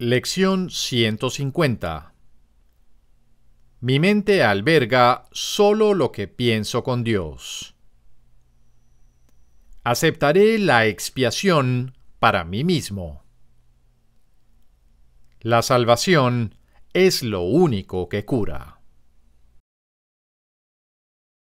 Lección 150 Mi mente alberga solo lo que pienso con Dios. Aceptaré la expiación para mí mismo. La salvación es lo único que cura.